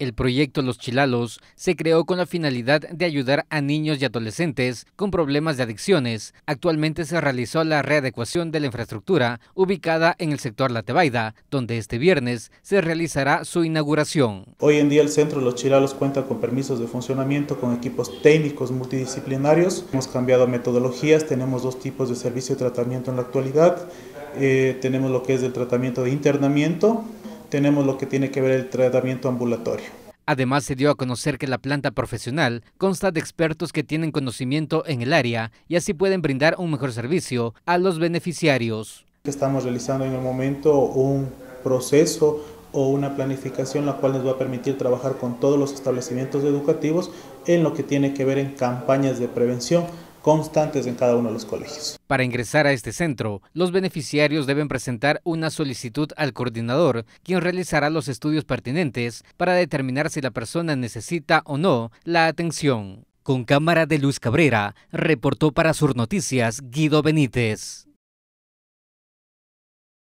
El proyecto Los Chilalos se creó con la finalidad de ayudar a niños y adolescentes con problemas de adicciones. Actualmente se realizó la readecuación de la infraestructura ubicada en el sector La Tebaida, donde este viernes se realizará su inauguración. Hoy en día el centro Los Chilalos cuenta con permisos de funcionamiento con equipos técnicos multidisciplinarios. Hemos cambiado metodologías, tenemos dos tipos de servicio de tratamiento en la actualidad. Eh, tenemos lo que es el tratamiento de internamiento tenemos lo que tiene que ver el tratamiento ambulatorio. Además, se dio a conocer que la planta profesional consta de expertos que tienen conocimiento en el área y así pueden brindar un mejor servicio a los beneficiarios. Estamos realizando en el momento un proceso o una planificación la cual nos va a permitir trabajar con todos los establecimientos educativos en lo que tiene que ver en campañas de prevención constantes en cada uno de los colegios. Para ingresar a este centro, los beneficiarios deben presentar una solicitud al coordinador, quien realizará los estudios pertinentes para determinar si la persona necesita o no la atención. Con cámara de Luis Cabrera, reportó para Sur Noticias Guido Benítez.